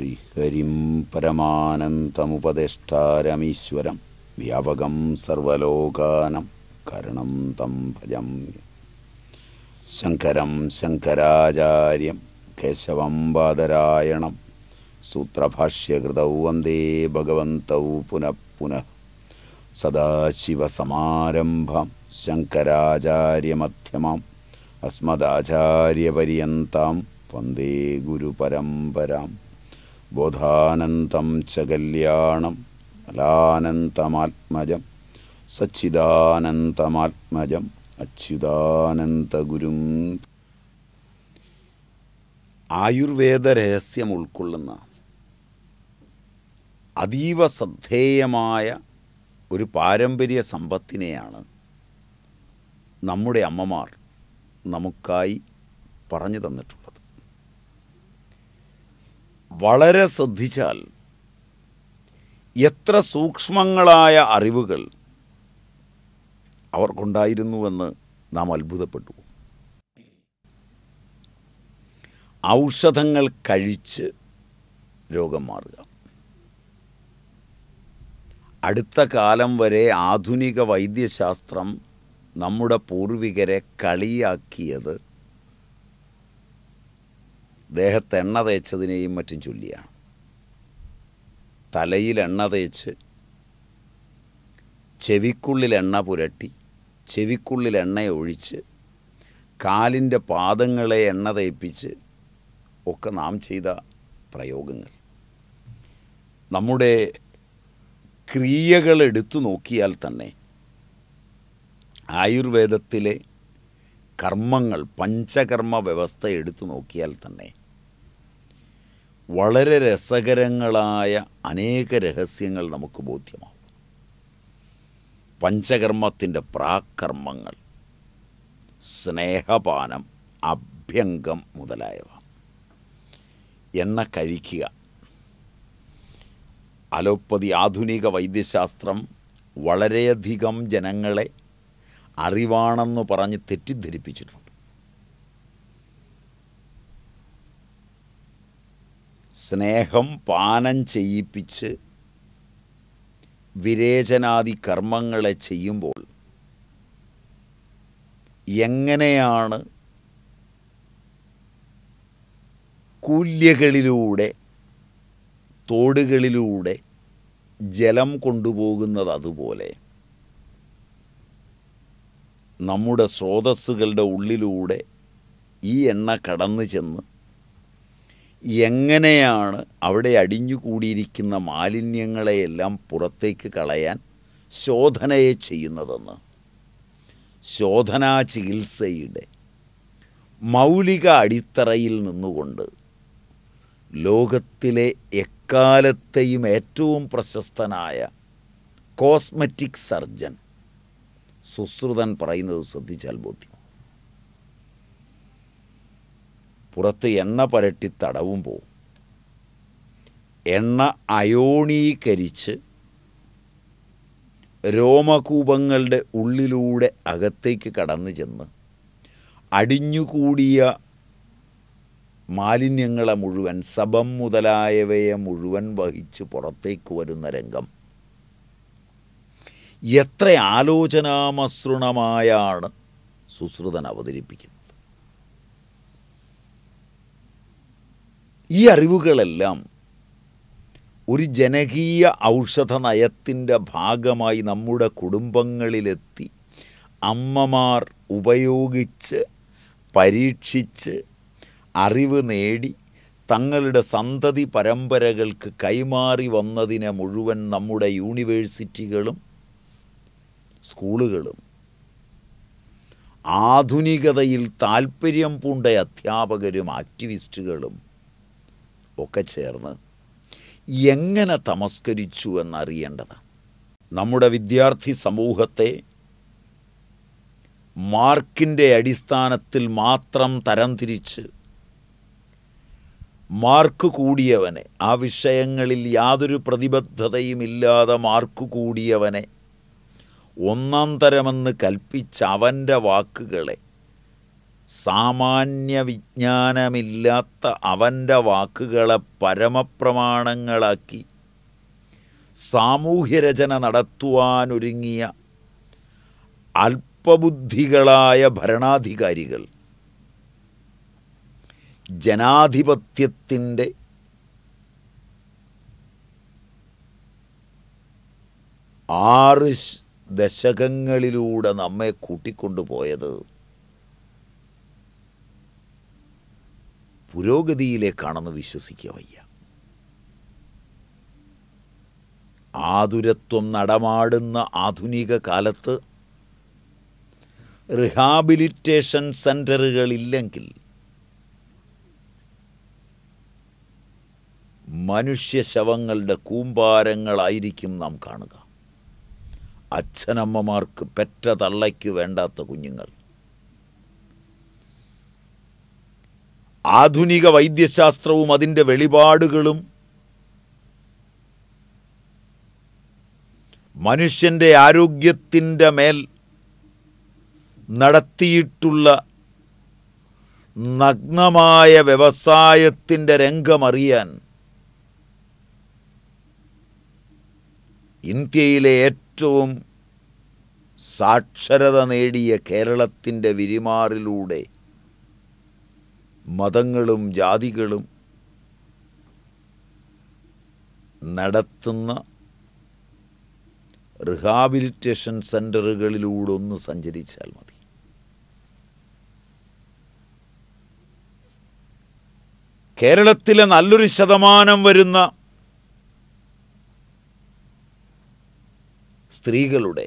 ശ്രീഹരിം പരമാനന്തമുപദേഷ്ടാരമീശ്വരം വ്യാപകം സർവലോകാനം കരണം തം ഭജം ശങ്കരം ശങ്കരാചാര്യം കേശവം ബാദരായണം സൂത്രഭാഷ്യകൃതൗ വന്ദേ ഭഗവന്തൗ പുനഃ പുനഃ സദാശിവസമാരംഭം ശങ്കരാചാര്യമധ്യമാം അസ്മദാചാര്യപര്യന്താം വന്ദേ ഗുരുപരമ്പരാം ബോധാനന്തം ച കല്യാണം മലാനന്തമാത്മജം സച്ചിദാനന്തമാത്മജം അച്യുതാനന്തഗുരും ആയുർവേദ രഹസ്യം ഉൾക്കൊള്ളുന്ന അതീവ ശ്രദ്ധേയമായ ഒരു പാരമ്പര്യ സമ്പത്തിനെയാണ് നമ്മുടെ അമ്മമാർ നമുക്കായി പറഞ്ഞു തന്നിട്ടുള്ളത് വളരെ ശ്രദ്ധിച്ചാൽ എത്ര സൂക്ഷ്മങ്ങളായ അറിവുകൾ അവർക്കുണ്ടായിരുന്നുവെന്ന് നാം അത്ഭുതപ്പെട്ടു ഔഷധങ്ങൾ കഴിച്ച് രോഗം മാറുക അടുത്ത കാലം വരെ ആധുനിക വൈദ്യശാസ്ത്രം നമ്മുടെ പൂർവികരെ കളിയാക്കിയത് ദേഹത്ത് എണ്ണ തേച്ചതിനെയും മറ്റും ചൊല്ലിയാണ് തലയിൽ എണ്ണ തേച്ച് ചെവിക്കുള്ളിൽ എണ്ണ പുരട്ടി ചെവിക്കുള്ളിൽ എണ്ണ ഒഴിച്ച് കാലിൻ്റെ പാദങ്ങളെ എണ്ണ തേപ്പിച്ച് ഒക്കെ നാം ചെയ്ത പ്രയോഗങ്ങൾ നമ്മുടെ ക്രിയകൾ എടുത്തു നോക്കിയാൽ തന്നെ ആയുർവേദത്തിലെ കർമ്മങ്ങൾ പഞ്ചകർമ്മ വ്യവസ്ഥ എടുത്തു നോക്കിയാൽ തന്നെ വളരെ രസകരങ്ങളായ അനേക രഹസ്യങ്ങൾ നമുക്ക് ബോധ്യമാവും പഞ്ചകർമ്മത്തിൻ്റെ പ്രാകർമ്മങ്ങൾ സ്നേഹപാനം അഭ്യംഗം മുതലായവ എണ്ണ കഴിക്കുക അലോപ്പതി ആധുനിക വൈദ്യശാസ്ത്രം വളരെയധികം ജനങ്ങളെ അറിവാണെന്ന് പറഞ്ഞ് തെറ്റിദ്ധരിപ്പിച്ചിട്ടുണ്ട് സ്നേഹം പാനം ചെയ്യിപ്പിച്ച് വിരേചനാദി കർമ്മങ്ങളെ ചെയ്യുമ്പോൾ എങ്ങനെയാണ് കൂല്യകളിലൂടെ തോടുകളിലൂടെ ജലം കൊണ്ടുപോകുന്നത് അതുപോലെ നമ്മുടെ സ്രോതസ്സുകളുടെ ഉള്ളിലൂടെ ഈ എണ്ണ കടന്നു ചെന്ന് എങ്ങനെയാണ് അവിടെ അടിഞ്ഞുകൂടിയിരിക്കുന്ന മാലിന്യങ്ങളെയെല്ലാം പുറത്തേക്ക് കളയാൻ ശോധനയെ ചെയ്യുന്നതെന്ന് ശോധനാ ചികിത്സയുടെ മൗലിക അടിത്തറയിൽ നിന്നുകൊണ്ട് ലോകത്തിലെ എക്കാലത്തെയും ഏറ്റവും പ്രശസ്തനായ കോസ്മെറ്റിക് സർജൻ സുശ്രുതൻ പറയുന്നത് ശ്രദ്ധിച്ചാൽ ബോധ്യം പുറത്ത് എണ്ണ തടവും പോവും എണ്ണ അയോണീകരിച്ച് രോമകൂപങ്ങളുടെ ഉള്ളിലൂടെ അകത്തേക്ക് കടന്നു ചെന്ന് അടിഞ്ഞുകൂടിയ മാലിന്യങ്ങളെ മുഴുവൻ സബം മുതലായവയെ മുഴുവൻ വഹിച്ച് പുറത്തേക്ക് വരുന്ന രംഗം എത്ര ആലോചനാമസൃണമായാണ് സുശ്രുതൻ അവതരിപ്പിക്കുന്നത് ഈ അറിവുകളെല്ലാം ഒരു ജനകീയ ഔഷധ നയത്തിൻ്റെ ഭാഗമായി നമ്മുടെ കുടുംബങ്ങളിലെത്തി അമ്മമാർ ഉപയോഗിച്ച് പരീക്ഷിച്ച് അറിവ് നേടി തങ്ങളുടെ സന്തതി പരമ്പരകൾക്ക് കൈമാറി വന്നതിനെ മുഴുവൻ നമ്മുടെ യൂണിവേഴ്സിറ്റികളും സ്കൂളുകളും ആധുനികതയിൽ താൽപ്പര്യം പൂണ്ട അധ്യാപകരും ആക്ടിവിസ്റ്റുകളും ഒക്കെ ചേർന്ന് എങ്ങനെ തമസ്കരിച്ചു എന്നറിയേണ്ടതാണ് നമ്മുടെ വിദ്യാർത്ഥി സമൂഹത്തെ മാർക്കിൻ്റെ അടിസ്ഥാനത്തിൽ മാത്രം തരംതിരിച്ച് മാർക്ക് കൂടിയവനെ ആ വിഷയങ്ങളിൽ യാതൊരു പ്രതിബദ്ധതയും ഇല്ലാതെ മാർക്ക് കൂടിയവനെ ഒന്നാം തരമെന്ന് കൽപ്പിച്ച അവൻ്റെ വാക്കുകളെ സാമാന്യ വിജ്ഞാനമില്ലാത്ത അവൻ്റെ വാക്കുകളെ പരമപ്രമാണങ്ങളാക്കി സാമൂഹ്യരചന നടത്തുവാനൊരുങ്ങിയ അല്പബുദ്ധികളായ ഭരണാധികാരികൾ ജനാധിപത്യത്തിൻ്റെ ആറ് ദശകങ്ങളിലൂടെ നമ്മെ കൂട്ടിക്കൊണ്ടുപോയത് പുരോഗതിയിലേക്കാണെന്ന് വിശ്വസിക്കുക വയ്യ ആതുരത്വം നടമാടുന്ന ആധുനിക കാലത്ത് റിഹാബിലിറ്റേഷൻ സെൻ്ററുകളില്ലെങ്കിൽ മനുഷ്യ ശവങ്ങളുടെ കൂമ്പാരങ്ങളായിരിക്കും നാം കാണുക അച്ഛനമ്മമാർക്ക് പെറ്റ തള്ളയ്ക്ക് വേണ്ടാത്ത കുഞ്ഞുങ്ങൾ ആധുനിക വൈദ്യശാസ്ത്രവും അതിൻ്റെ വെളിപാടുകളും മനുഷ്യൻ്റെ ആരോഗ്യത്തിൻ്റെ മേൽ നടത്തിയിട്ടുള്ള നഗ്നമായ വ്യവസായത്തിൻ്റെ രംഗമറിയാൻ ഇന്ത്യയിലെ ഏറ്റവും സാക്ഷരത നേടിയ കേരളത്തിൻ്റെ വിരിമാറിലൂടെ മതങ്ങളും ജാതികളും നടത്തുന്ന റിഹാബിലിറ്റേഷൻ സെൻ്ററുകളിലൂടെ ഒന്ന് സഞ്ചരിച്ചാൽ മതി കേരളത്തിലെ നല്ലൊരു ശതമാനം വരുന്ന സ്ത്രീകളുടെ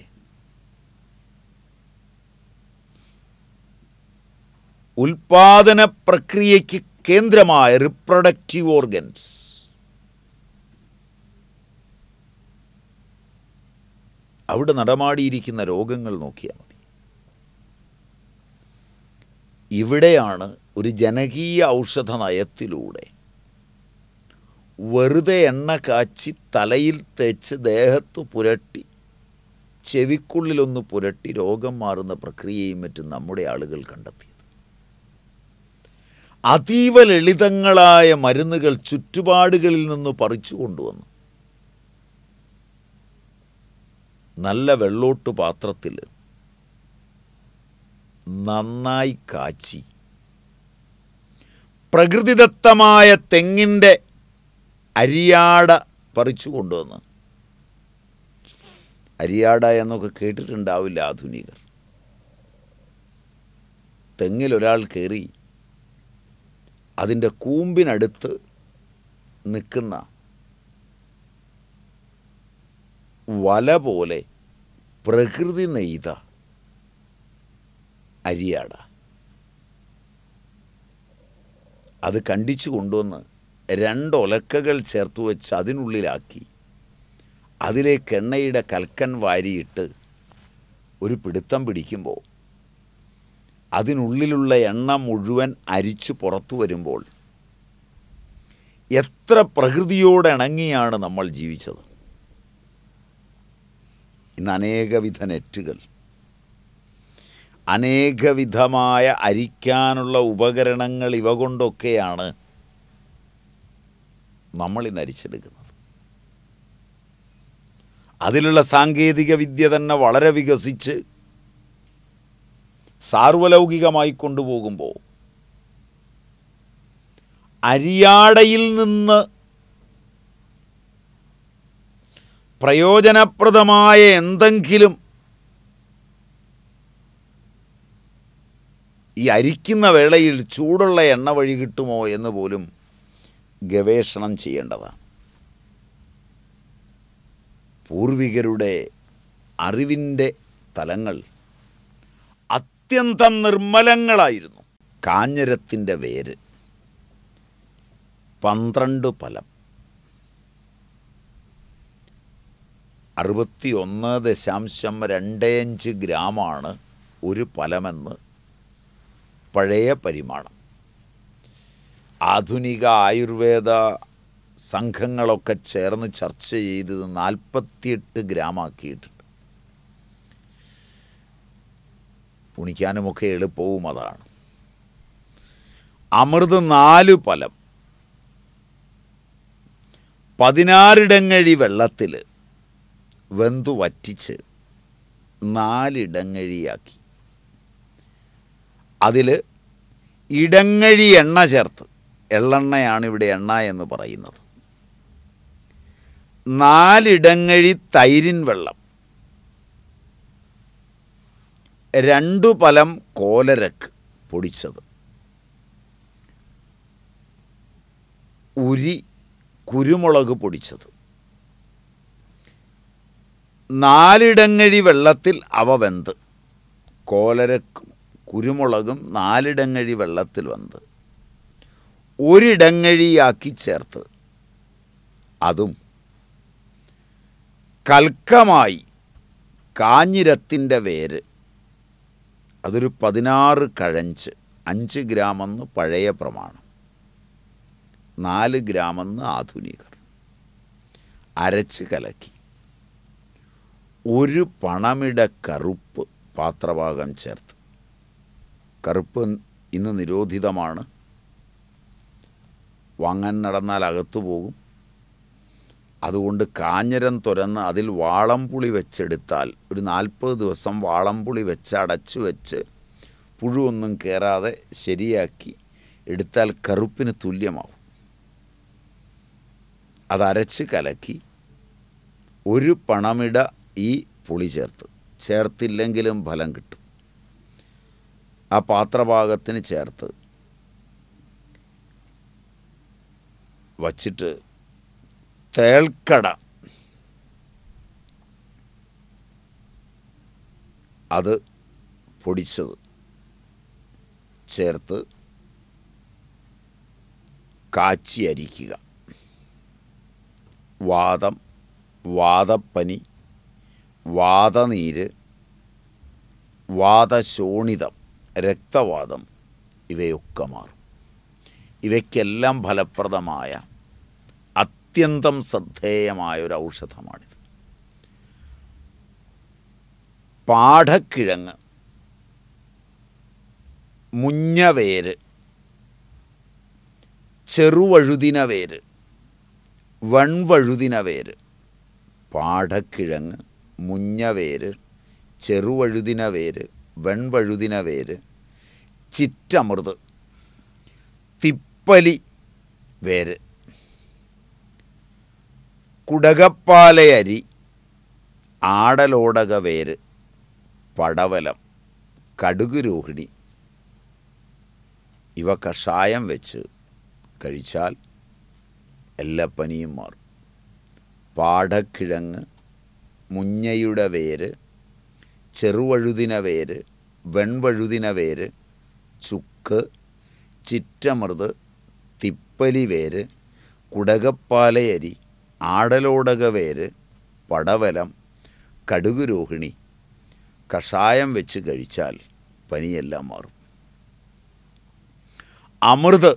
ഉൽപാദന പ്രക്രിയയ്ക്ക് കേന്ദ്രമായ റിപ്രൊഡക്റ്റീവ് ഓർഗൻസ് അവിടെ നടമാടിയിരിക്കുന്ന രോഗങ്ങൾ നോക്കിയാൽ മതി ഇവിടെയാണ് ഒരു ജനകീയ ഔഷധ നയത്തിലൂടെ വെറുതെ എണ്ണ കാച്ചി തലയിൽ തേച്ച് ദേഹത്ത് പുരട്ടി ചെവിക്കുള്ളിലൊന്ന് പുരട്ടി രോഗം മാറുന്ന പ്രക്രിയയും മറ്റും നമ്മുടെ ആളുകൾ കണ്ടെത്തി അതീവ ലളിതങ്ങളായ മരുന്നുകൾ ചുറ്റുപാടുകളിൽ നിന്ന് പറിച്ചു കൊണ്ടുവന്നു നല്ല വെള്ളോട്ട് പാത്രത്തിൽ നന്നായി കാച്ചി പ്രകൃതിദത്തമായ തെങ്ങിൻ്റെ അരിയാട പറിച്ചു കൊണ്ടുവന്ന് അരിയാട എന്നൊക്കെ കേട്ടിട്ടുണ്ടാവില്ല ആധുനികർ തെങ്ങിലൊരാൾ കയറി അതിൻ്റെ കൂമ്പിനടുത്ത് നിൽക്കുന്ന വല പോലെ പ്രകൃതി നെയ്ത അരിയാട അത് കണ്ടിച്ചു കൊണ്ടുവന്ന് രണ്ടൊലക്കകൾ ചേർത്ത് വെച്ച് അതിനുള്ളിലാക്കി അതിലേക്ക് എണ്ണയുടെ കൽക്കൻ വാരിയിട്ട് ഒരു പിടുത്തം പിടിക്കുമ്പോൾ അതിനുള്ളിലുള്ള എണ്ണ മുഴുവൻ അരിച്ച് പുറത്തു വരുമ്പോൾ എത്ര പ്രകൃതിയോടിണങ്ങിയാണ് നമ്മൾ ജീവിച്ചത് ഇന്ന് അനേകവിധ നെറ്റുകൾ അനേകവിധമായ അരിക്കാനുള്ള ഉപകരണങ്ങൾ ഇവ കൊണ്ടൊക്കെയാണ് നമ്മൾ ഇന്ന് അരിച്ചെടുക്കുന്നത് അതിലുള്ള സാങ്കേതിക വിദ്യ തന്നെ വളരെ വികസിച്ച് സാർവലൗകികമായി കൊണ്ടുപോകുമ്പോൾ അരിയാടയിൽ നിന്ന് പ്രയോജനപ്രദമായ എന്തെങ്കിലും ഈ അരിക്കുന്ന വേളയിൽ ചൂടുള്ള എണ്ണ വഴി കിട്ടുമോ എന്ന് പോലും ഗവേഷണം ചെയ്യേണ്ടതാണ് പൂർവികരുടെ അറിവിൻ്റെ തലങ്ങൾ അത്യന്തം നിർമ്മലങ്ങളായിരുന്നു കാഞ്ഞരത്തിൻ്റെ വേര് പന്ത്രണ്ട് ഫലം അറുപത്തിയൊന്ന് ദശാംശം രണ്ടേയഞ്ച് ഗ്രാമാണ് ഒരു ഫലമെന്ന് പഴയ പരിമാണം ആധുനിക ആയുർവേദ സംഘങ്ങളൊക്കെ ചേർന്ന് ചർച്ച ചെയ്തത് നാൽപ്പത്തിയെട്ട് ഗ്രാമാക്കിയിട്ടുണ്ട് കുണിക്കാനുമൊക്കെ എളുപ്പവും അതാണ് അമൃത് നാല് ഫലം പതിനാറിടങ്ങഴി വെള്ളത്തിൽ വെന്തു വറ്റിച്ച് നാലിടങ്ങഴിയാക്കി അതിൽ ഇടങ്ങഴി എണ്ണ ചേർത്ത് എള്ളെണ്ണയാണ് ഇവിടെ എണ്ണ എന്ന് പറയുന്നത് നാലിടങ്ങഴി തൈരിൻ വെള്ളം രണ്ടു പലം കോലരക്ക് പൊടിച്ചത് ഉരി കുരുമുളക് പൊടിച്ചത് നാലിടങ്ങഴി വെള്ളത്തിൽ അവ വെന്ത് കോലരക്കും കുരുമുളകും നാലിടങ്ങഴി വെള്ളത്തിൽ വെന്ത് ഒരിടങ്ങഴിയാക്കി ചേർത്ത് അതും കൽക്കമായി കാഞ്ഞിരത്തിൻ്റെ വേര് അതൊരു പതിനാറ് കഴഞ്ച് അഞ്ച് ഗ്രാമെന്ന് പഴയ പ്രമാണം നാല് ഗ്രാമെന്ന് ആധുനികർ അരച്ച് കലക്കി ഒരു പണമിട കറുപ്പ് പാത്രഭാഗം ചേർത്ത് കറുപ്പ് ഇന്ന് നിരോധിതമാണ് വാങ്ങാൻ നടന്നാൽ അകത്തു പോകും അതുകൊണ്ട് കാഞ്ഞരം തുരന്ന് അതിൽ വാളംപുളി വെച്ചെടുത്താൽ ഒരു നാൽപ്പത് ദിവസം വാളംപുളി വെച്ച് അടച്ചു വെച്ച് പുഴുവൊന്നും കയറാതെ ശരിയാക്കി എടുത്താൽ കറുപ്പിന് തുല്യമാവും അതരച്ച് കലക്കി ഒരു പണമിട ഈ പുളി ചേർത്ത് ചേർത്തില്ലെങ്കിലും ഫലം കിട്ടും ആ പാത്രഭാഗത്തിന് ചേർത്ത് വച്ചിട്ട് തേൽക്കട അത് പൊടിച്ചത് ചേർത്ത് കാച്ചി അരിക്കുക വാദം വാദപ്പനി വാദനീര് വാദശോണിതം രക്തവാദം ഇവയൊക്കെ മാറും ഇവയ്ക്കെല്ലാം ഫലപ്രദമായ അത്യന്തം ശ്രദ്ധേയമായ ഒരു ഔഷധമാണിത് പാഠക്കിഴങ്ങ് മുഞ്ഞവേര് ചെറുവഴുതിന വേര് വൺവഴുതിന വേര് പാഠക്കിഴങ്ങ് മുഞ്ഞവേര് ചെറുവഴുതിന വേര് വെൺവഴുതിന വേര് ചിറ്റമൃത് തിപ്പലി വേര് കുടകപ്പാലയരി ആടലോടക വേര് പടവലം രോഹിണി ഇവ കഷായം വെച്ച് കഴിച്ചാൽ എല്ലാ പനിയും മാറും പാടക്കിഴങ്ങ് മുഞ്ഞയുടെ വേര് ചെറുവഴുതിന വേര് വെൺവഴുതിന വേര് ചുക്ക് ചിറ്റമൃത് തിപ്പലി വേര് കുടകപ്പാലയരി ആടലോടകവേര് പടവലം കടുകുരോഹിണി കഷായം വെച്ച് കഴിച്ചാൽ പനിയെല്ലാം മാറും അമൃത്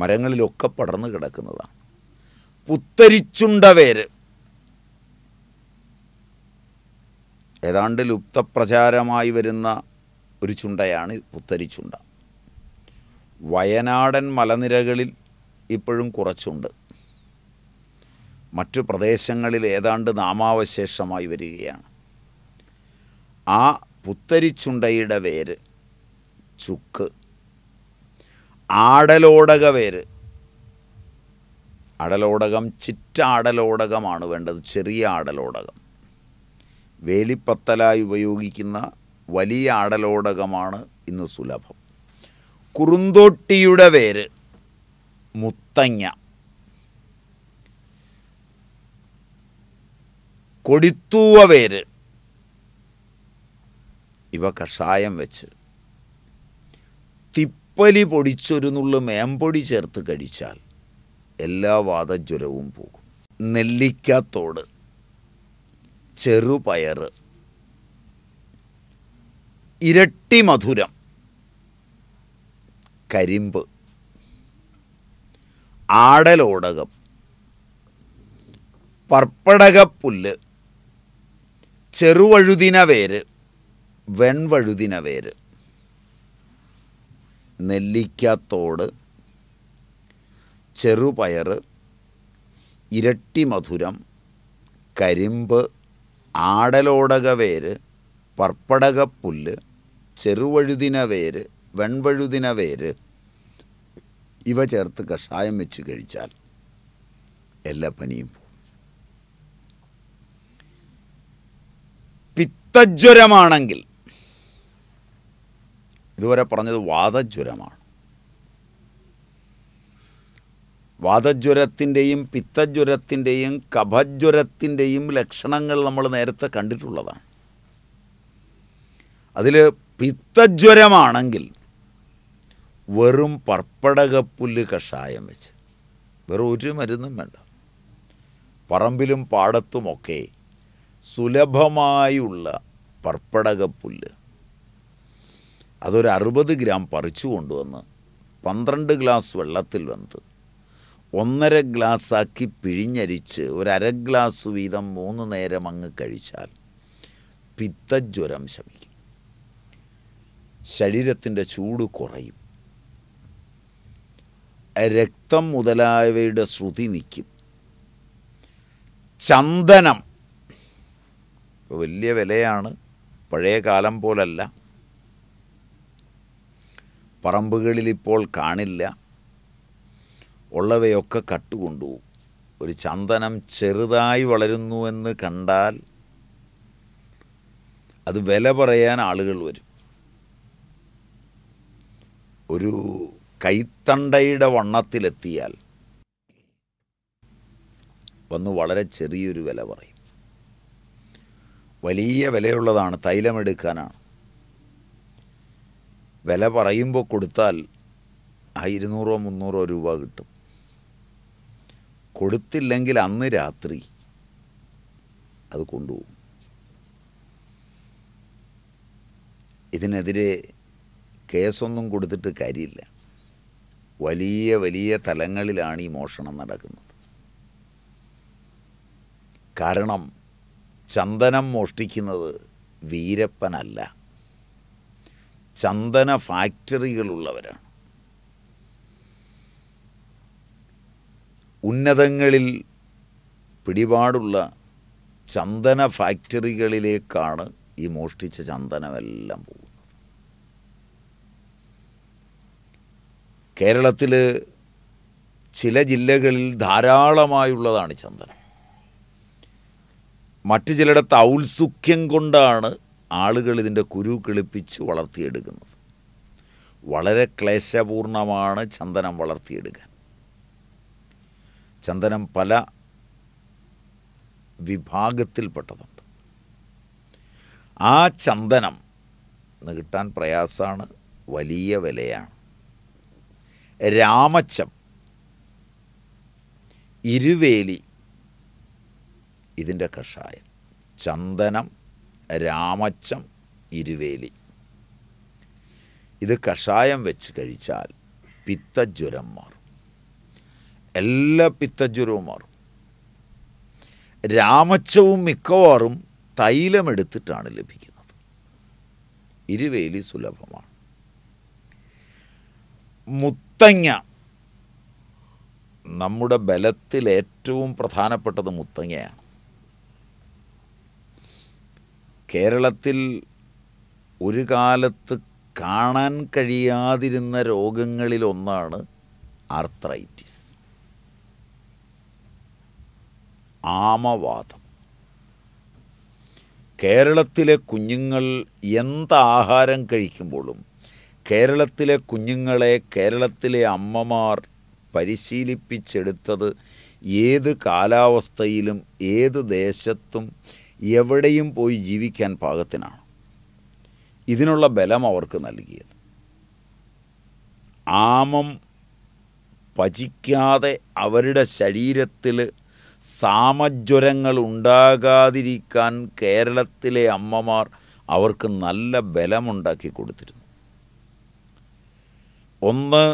മരങ്ങളിലൊക്കെ പടർന്നു കിടക്കുന്നതാണ് പുത്തരിച്ചുണ്ടവേര് ഏതാണ്ട് ലുപ്തപ്രചാരമായി വരുന്ന ഒരു ചുണ്ടയാണ് പുത്തരിച്ചുണ്ട വയനാടൻ മലനിരകളിൽ ഇപ്പോഴും കുറച്ചുണ്ട് മറ്റു പ്രദേശങ്ങളിൽ ഏതാണ്ട് നാമാവശേഷമായി വരികയാണ് ആ പുത്തരിച്ചുണ്ടയുടെ വേര് ചുക്ക് ആടലോടക വേര് അടലോടകം ചിറ്റാടലോടകമാണ് വേണ്ടത് ചെറിയ ആടലോടകം വേലിപ്പത്തലായി ഉപയോഗിക്കുന്ന വലിയ ആടലോടകമാണ് ഇന്ന് സുലഭം കുറുന്തോട്ടിയുടെ വേര് മുത്തങ്ങ കൊടിത്തൂവ പേര് ഇവ കഷായം വെച്ച് തിപ്പലി പൊടിച്ചൊരു നുള്ളു മേമ്പൊടി ചേർത്ത് കഴിച്ചാൽ എല്ലാ വാദജ്വരവും പോകും നെല്ലിക്കാത്തോട് ചെറുപയർ ഇരട്ടി മധുരം കരിമ്പ് ആടലോടകം പർപ്പടകപ്പുല്ല് ചെറുവഴുതിന വേര് വെൺവഴുതിന വേര് നെല്ലിക്കത്തോട് ചെറുപയർ ഇരട്ടി മധുരം കരിമ്പ് ആടലോടക വേര് പർപ്പടകപ്പുല്ല് ചെറുവഴുതിന വേര് വെൺവഴുതിന വേര് ഇവ ചേർത്ത് കഷായം വെച്ച് കഴിച്ചാൽ എല്ലാ പനിയും രക്തജ്വരമാണെങ്കിൽ ഇതുവരെ പറഞ്ഞത് വാദജ്വരമാണ് വാദജ്വരത്തിൻ്റെയും പിത്തജ്വരത്തിൻ്റെയും കഭജ്വരത്തിൻ്റെയും ലക്ഷണങ്ങൾ നമ്മൾ നേരത്തെ കണ്ടിട്ടുള്ളതാണ് അതിൽ പിത്തജ്വരമാണെങ്കിൽ വെറും പർപ്പടകപ്പുല്ല് കഷായം വെച്ച് വെറും ഒരു മരുന്നും വേണ്ട പറമ്പിലും പാടത്തുമൊക്കെ സുലഭമായുള്ള പർപ്പടകപ്പുല്ല് അതൊരു അറുപത് ഗ്രാം പറിച്ചു കൊണ്ടുവന്ന് പന്ത്രണ്ട് ഗ്ലാസ് വെള്ളത്തിൽ വന്ന് ഒന്നര ഗ്ലാസ്സാക്കി പിഴിഞ്ഞരിച്ച് ഒരര ഗ്ലാസ് വീതം മൂന്ന് നേരം അങ്ങ് കഴിച്ചാൽ പിത്തജ്വരം ശമിക്കും ശരീരത്തിൻ്റെ ചൂട് കുറയും രക്തം മുതലായവയുടെ ശ്രുതി നിൽക്കും ചന്ദനം ഇപ്പോൾ വലിയ വിലയാണ് പഴയ കാലം പോലല്ല പറമ്പുകളിൽ ഇപ്പോൾ കാണില്ല ഉള്ളവയൊക്കെ കട്ടുകൊണ്ടുപോകും ഒരു ചന്ദനം ചെറുതായി വളരുന്നുവെന്ന് കണ്ടാൽ അത് വില പറയാൻ ആളുകൾ വരും ഒരു കൈത്തണ്ടയുടെ വണ്ണത്തിലെത്തിയാൽ വന്ന് വളരെ ചെറിയൊരു വില പറയും വലിയ വിലയുള്ളതാണ് തൈലമെടുക്കാനാണ് വില പറയുമ്പോൾ കൊടുത്താൽ ഇരുന്നൂറോ മുന്നൂറോ രൂപ കിട്ടും കൊടുത്തില്ലെങ്കിൽ അന്ന് രാത്രി അത് കൊണ്ടുപോകും ഇതിനെതിരെ കേസൊന്നും കൊടുത്തിട്ട് കാര്യമില്ല വലിയ വലിയ തലങ്ങളിലാണ് ഈ മോഷണം നടക്കുന്നത് കാരണം ചന്ദനം മോഷ്ടിക്കുന്നത് വീരപ്പനല്ല ചന്ദന ഫാക്ടറികളുള്ളവരാണ് ഉന്നതങ്ങളിൽ പിടിപാടുള്ള ചന്ദന ഫാക്ടറികളിലേക്കാണ് ഈ മോഷ്ടിച്ച ചന്ദനമെല്ലാം പോകുന്നത് കേരളത്തിൽ ചില ജില്ലകളിൽ ധാരാളമായുള്ളതാണ് ചന്ദനം മറ്റു ചിലയിടത്ത് ഔത്സുഖ്യം കൊണ്ടാണ് ആളുകൾ ഇതിൻ്റെ കുരു കിളിപ്പിച്ച് വളർത്തിയെടുക്കുന്നത് വളരെ ക്ലേശപൂർണമാണ് ചന്ദനം വളർത്തിയെടുക്കാൻ ചന്ദനം പല വിഭാഗത്തിൽപ്പെട്ടതുണ്ട് ആ ചന്ദനം നീട്ടാൻ പ്രയാസമാണ് വലിയ വിലയാണ് രാമച്ചം ഇരുവേലി ഇതിൻ്റെ കഷായം ചന്ദനം രാമച്ചം ഇരുവേലി ഇത് കഷായം വെച്ച് കഴിച്ചാൽ പിത്തജ്വരം മാറും എല്ലാ പിത്തജ്വരവും മാറും രാമച്ചവും മിക്കവാറും തൈലമെടുത്തിട്ടാണ് ലഭിക്കുന്നത് ഇരുവേലി സുലഭമാണ് മുത്തങ്ങ നമ്മുടെ ബലത്തിൽ ഏറ്റവും പ്രധാനപ്പെട്ടത് മുത്തങ്ങയാണ് കേരളത്തിൽ ഒരു കാലത്ത് കാണാൻ കഴിയാതിരുന്ന രോഗങ്ങളിലൊന്നാണ് ആർത്രൈറ്റിസ് ആമവാദം കേരളത്തിലെ കുഞ്ഞുങ്ങൾ എന്താഹാരം കഴിക്കുമ്പോഴും കേരളത്തിലെ കുഞ്ഞുങ്ങളെ കേരളത്തിലെ അമ്മമാർ പരിശീലിപ്പിച്ചെടുത്തത് ഏത് കാലാവസ്ഥയിലും ഏത് ദേശത്തും എവിടെയും പോയി ജീവിക്കാൻ പാകത്തിനാണ് ഇതിനുള്ള ബലം അവർക്ക് നൽകിയത് ആമം പചിക്കാതെ അവരുടെ ശരീരത്തിൽ സാമജ്വരങ്ങൾ ഉണ്ടാകാതിരിക്കാൻ കേരളത്തിലെ അമ്മമാർ അവർക്ക് നല്ല ബലമുണ്ടാക്കി കൊടുത്തിരുന്നു ഒന്ന്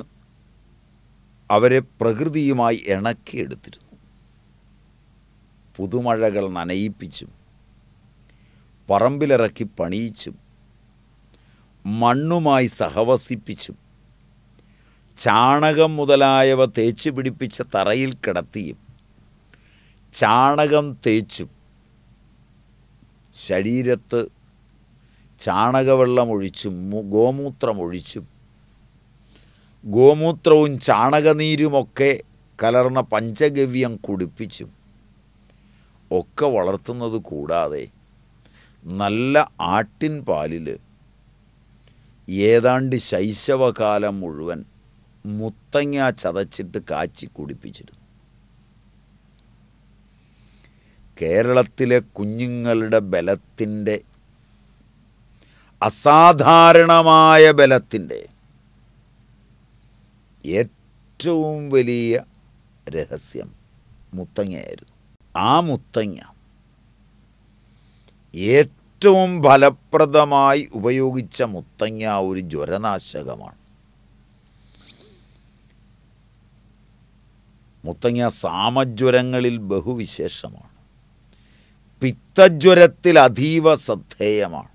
അവരെ പ്രകൃതിയുമായി ഇണക്കിയെടുത്തിരുന്നു പുതുമഴകൾ നനയിപ്പിച്ചും പറമ്പിലിറക്കി പണിയിച്ചും മണ്ണുമായി സഹവസിപ്പിച്ചും ചാണകം മുതലായവ തേച്ചു പിടിപ്പിച്ച തറയിൽ കിടത്തിയും ചാണകം തേച്ചും ശരീരത്ത് ചാണകവെള്ളമൊഴിച്ചും ഗോമൂത്രമൊഴിച്ചും ഗോമൂത്രവും ചാണകനീരുമൊക്കെ കലർന്ന പഞ്ചഗവ്യം കുടിപ്പിച്ചും ഒക്കെ വളർത്തുന്നത് കൂടാതെ നല്ല ആട്ടിൻ പാലിൽ ഏതാണ്ട് ശൈശവകാലം മുഴുവൻ മുത്തങ്ങ ചതച്ചിട്ട് കാച്ചി കുടിപ്പിച്ചിരുന്നു കേരളത്തിലെ കുഞ്ഞുങ്ങളുടെ ബലത്തിൻ്റെ അസാധാരണമായ ബലത്തിൻ്റെ ഏറ്റവും വലിയ രഹസ്യം മുത്തങ്ങയായിരുന്നു ആ മുത്തങ്ങ ഏറ്റവും ഫലപ്രദമായി ഉപയോഗിച്ച മുത്തങ്ങ ഒരു ജ്വരനാശകമാണ് മുത്തങ്ങ സാമജ്വരങ്ങളിൽ ബഹുവിശേഷമാണ് പിത്തജ്വരത്തിൽ അതീവ ശ്രദ്ധേയമാണ്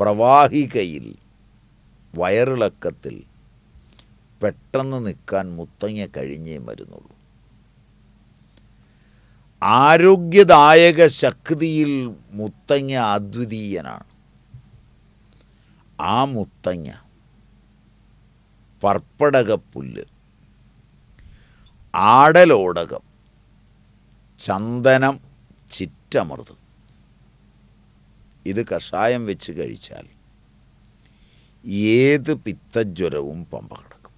പ്രവാഹികയിൽ വയറിളക്കത്തിൽ പെട്ടെന്ന് നിൽക്കാൻ മുത്തങ്ങ കഴിഞ്ഞേ മരുന്നുള്ളൂ ആരോഗ്യദായക ശക്തിയിൽ മുത്തങ്ങ അദ്വിതീയനാണ് ആ മുത്തങ്ങ പർപ്പടകപ്പുല്ല് ആടലോടകം ചന്ദനം ചിറ്റമൃത് ഇത് കഷായം വെച്ച് കഴിച്ചാൽ ഏത് പിത്തജ്വരവും പമ്പ കിടക്കും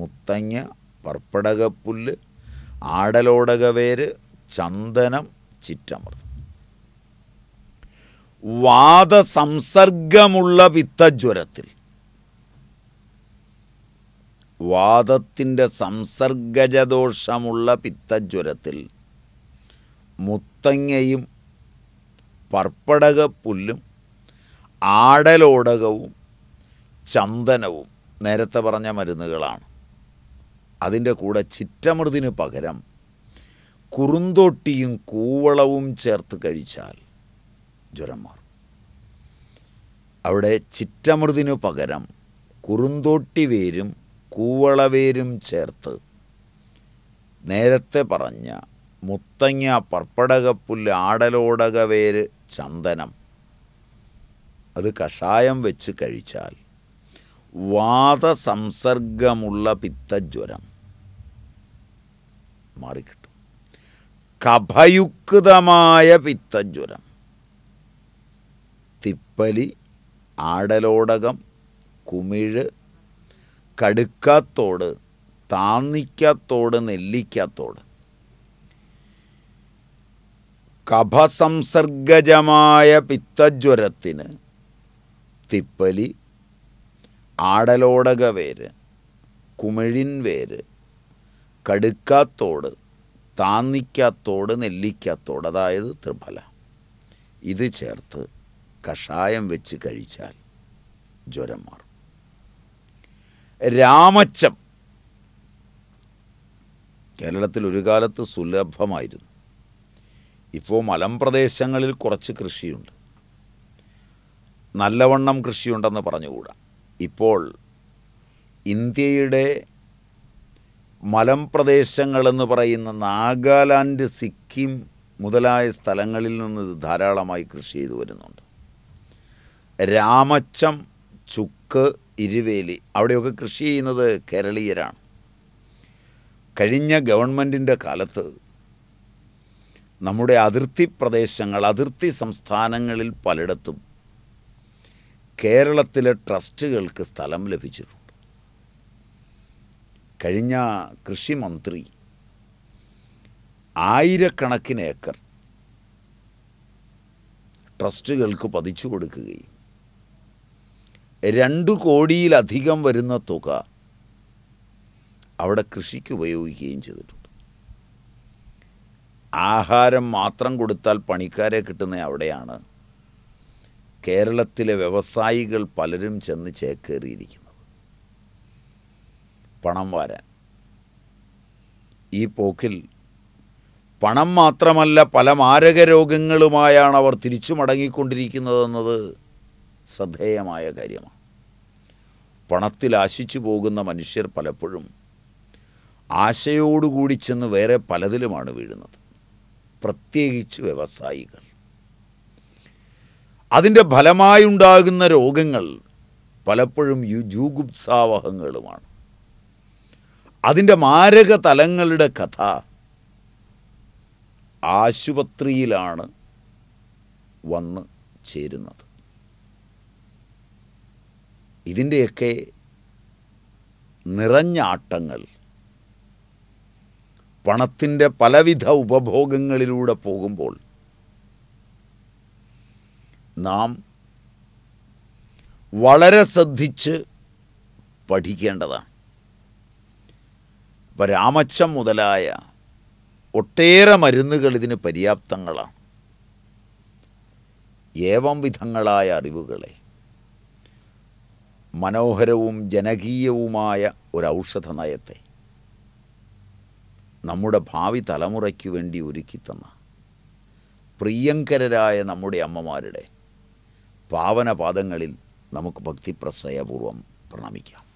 മുത്തങ്ങ പർപ്പടകപ്പുല്ല് ആടലോടകവേര് ചന്ദനം ചിറ്റമൃതം വാദസംസർഗമുള്ള പിത്തജ്വരത്തിൽ വാദത്തിൻ്റെ സംസർഗജദോഷമുള്ള പിത്തജ്വരത്തിൽ മുത്തങ്ങയും പർപ്പടകപ്പുല്ലും ആടലോടകവും ചന്ദനവും നേരത്തെ പറഞ്ഞ മരുന്നുകളാണ് അതിൻ്റെ കൂടെ ചിറ്റമൃതിന് പകരം കുറുന്തൊട്ടിയും കൂവളവും ചേർത്ത് കഴിച്ചാൽ ജ്വരം മാറും അവിടെ ചിറ്റമൃതിനു പകരം കുറുന്തോട്ടി വേരും കൂവളവേരും ചേർത്ത് നേരത്തെ പറഞ്ഞ മുത്തങ്ങ പർപ്പടകപ്പുല്ല് ആടലോടക വേര് ചന്ദനം അത് കഷായം വെച്ച് കഴിച്ചാൽ വാതസംസർഗമുള്ള പിത്തജ്വരം മാറിക്കിട്ടും കഭയുക്തമായ പിത്തജ്വരം തിപ്പലി ആടലോടകം കുമിഴ് കടുക്കാത്തോട് താന്നിക്കാത്തോട് നെല്ലിക്കാത്തോട് കഭസംസർഗജമായ പിത്തജ്വരത്തിന് തിപ്പലി ആടലോടക വേര് കുമിഴിൻ വേര് കടുക്കാത്തോട് താന്നിക്കാത്തോട് നെല്ലിക്കാത്തോട് അതായത് ത്രിഫല ഇത് ചേർത്ത് കഷായം വെച്ച് കഴിച്ചാൽ ജ്വരം മാറും രാമച്ചം കേരളത്തിൽ ഒരു കാലത്ത് സുലഭമായിരുന്നു ഇപ്പോൾ മലമ്പ്രദേശങ്ങളിൽ കുറച്ച് കൃഷിയുണ്ട് നല്ലവണ്ണം കൃഷിയുണ്ടെന്ന് പറഞ്ഞുകൂടാ ഇപ്പോൾ ഇന്ത്യയുടെ മലമ്പ്രദേശങ്ങളെന്ന് പറയുന്ന നാഗാലാൻഡ് സിക്കിം മുതലായ സ്ഥലങ്ങളിൽ നിന്ന് ഇത് ധാരാളമായി കൃഷി ചെയ്തു വരുന്നുണ്ട് രാമച്ചം ചുക്ക് ഇരുവേലി അവിടെയൊക്കെ കൃഷി ചെയ്യുന്നത് കേരളീയരാണ് കഴിഞ്ഞ ഗവൺമെൻറ്റിൻ്റെ കാലത്ത് നമ്മുടെ അതിർത്തി പ്രദേശങ്ങൾ അതിർത്തി സംസ്ഥാനങ്ങളിൽ പലയിടത്തും കേരളത്തിലെ ട്രസ്റ്റുകൾക്ക് സ്ഥലം ലഭിച്ചിട്ടുണ്ട് കഴിഞ്ഞ കൃഷി മന്ത്രി ആയിരക്കണക്കിന് ഏക്കർ ട്രസ്റ്റുകൾക്ക് പതിച്ചു കൊടുക്കുകയും രണ്ടു കോടിയിലധികം വരുന്ന തുക അവിടെ കൃഷിക്ക് ഉപയോഗിക്കുകയും ചെയ്തിട്ടുണ്ട് ആഹാരം മാത്രം കൊടുത്താൽ പണിക്കാരെ കിട്ടുന്ന അവിടെയാണ് കേരളത്തിലെ വ്യവസായികൾ പലരും ചെന്ന് ചേക്കേറിയിരിക്കുന്നത് പണം വാരാൻ ഈ പോക്കിൽ പണം മാത്രമല്ല പല മാരക രോഗങ്ങളുമായാണ് അവർ തിരിച്ചു മടങ്ങിക്കൊണ്ടിരിക്കുന്നതെന്നത് ശ്രദ്ധേയമായ കാര്യമാണ് പണത്തിൽ ആശിച്ചു പോകുന്ന മനുഷ്യർ പലപ്പോഴും ആശയോടുകൂടി ചെന്ന് വേറെ പലതിലുമാണ് വീഴുന്നത് പ്രത്യേകിച്ച് വ്യവസായികൾ അതിൻ്റെ ഫലമായുണ്ടാകുന്ന രോഗങ്ങൾ പലപ്പോഴും യു ജൂഗുപ്സാവഹങ്ങളുമാണ് അതിൻ്റെ മാരക തലങ്ങളുടെ കഥ ആശുപത്രിയിലാണ് വന്ന് ചേരുന്നത് ഇതിൻ്റെയൊക്കെ നിറഞ്ഞാട്ടങ്ങൾ പണത്തിൻ്റെ പലവിധ ഉപഭോഗങ്ങളിലൂടെ പോകുമ്പോൾ നാം വളരെ ശ്രദ്ധിച്ച് പഠിക്കേണ്ടതാണ് ഇപ്പം രാമച്ചം മുതലായ ഒട്ടേറെ മരുന്നുകൾ ഇതിന് പര്യാപ്തങ്ങളാണ് ഏവം വിധങ്ങളായ അറിവുകളെ മനോഹരവും ജനകീയവുമായ ഒരു ഔഷധ നയത്തെ നമ്മുടെ ഭാവി തലമുറയ്ക്ക് വേണ്ടി ഒരുക്കിത്തന്ന പ്രിയങ്കരരായ നമ്മുടെ അമ്മമാരുടെ പാവനപാദങ്ങളിൽ നമുക്ക് ഭക്തിപ്രശ്രയപൂർവം പ്രണമിക്കാം